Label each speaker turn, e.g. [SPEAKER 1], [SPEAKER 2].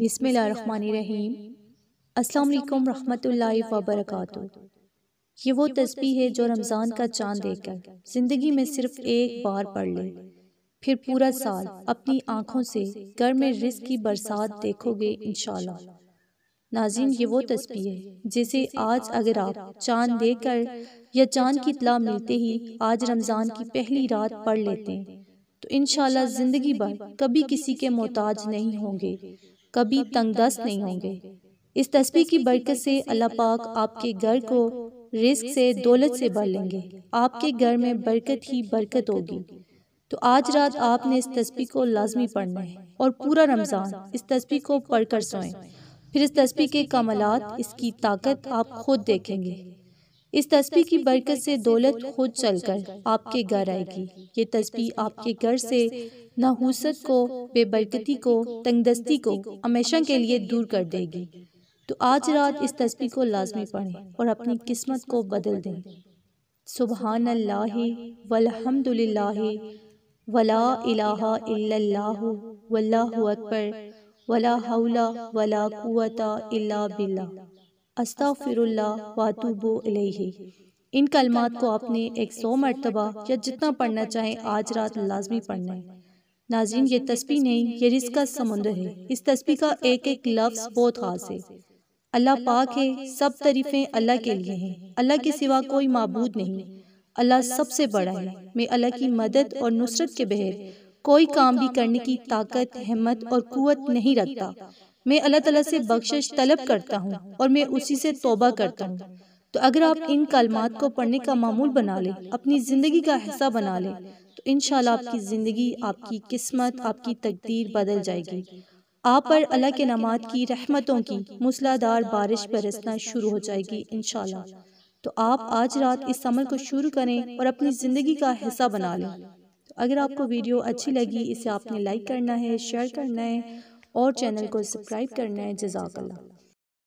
[SPEAKER 1] बिसमीम अस्सलाम रहमतुल्लाहि व बरकातहू ये वो तस्बीह है जो रमज़ान का चांद देकर ज़िंदगी में सिर्फ एक बार पढ़ ले फिर पूरा साल अपनी आँखों से घर में रिस्क की बरसात देखोगे इन नाजिन ये वो तस्बीह है जिसे आज अगर आप चांद देकर या चांद की इतला मिलते ही आज रमज़ान की पहली रात पढ़ लेते हैं तो इन ज़िंदगी भर कभी किसी के मोहताज नहीं होंगे कभी तंगदस्त नहीं होंगे इस तस्वीर की बरकत से अल्लाह पाक आपके घर को रिस्क से दौलत से भर लेंगे आपके घर में बरकत ही बरकत होगी तो आज रात आपने इस तस्वीर को लाजमी पढ़ना है और पूरा रमज़ान इस तस्वीर को पढ़कर सोएं फिर इस तस्वीर के कमलात इसकी ताकत आप खुद देखेंगे इस तस्वीर की बरकत से दौलत खुद चलकर आपके घर आएगी ये तस्वीर आपके घर से नहुसत को बेबरकती को तंगदस्ती को हमेशा के लिए दूर कर देगी तो, तो आज रात इस तस्वीर को लाजमी पढ़ें और अपनी किस्मत को बदल दें सुबहान अल्लाह वलहमदुलिल्लाह वला इलाहा इल्लल्लाह वल्लाहु अकबर वला हौला वला कुवता इल्ला बिल्लाह अस्तफ़िरुल्ला वातुबो अलही इन कलमात को आपने एक सौ मरतबा या जितना पढ़ना चाहें आज रात लाजमी पढ़ना है नाजीन ये तस्वीर नहीं ये रिस्क का समुंदर है इस तस्वीर का एक एक लफ्ज़ बहुत खास है अल्लाह पाक है सब तरीफें अल्लाह के लिए हैं अल्लाह के सिवा कोई मबूद नहीं अल्लाह सबसे बड़ा है मैं अल्लाह की मदद और नुसरत के बहर कोई काम भी करने की ताकत हिम्मत और कुत नहीं रखता मैं अल्लाह तला से बख्शिश तलब करता हूँ और मैं उसी से तोबा करता हूँ तो अगर आप इन कलमात को पढ़ने का मामूल बना लें अपनी ज़िंदगी का हिस्सा बना लें तो इन आपकी ज़िंदगी आपकी किस्मत आपकी तकदीर बदल जाएगी आप पर अल्लाह के नमाज की रहमतों की मूसलाधार बारिश बरसना शुरू हो जाएगी इन तो आप आज रात इस अमल को शुरू करें और अपनी ज़िंदगी का हिस्सा बना लें तो अगर आपको वीडियो अच्छी लगी इसे आपने लाइक करना है शेयर करना है और चैनल को सब्सक्राइब करना है जजाकल्ला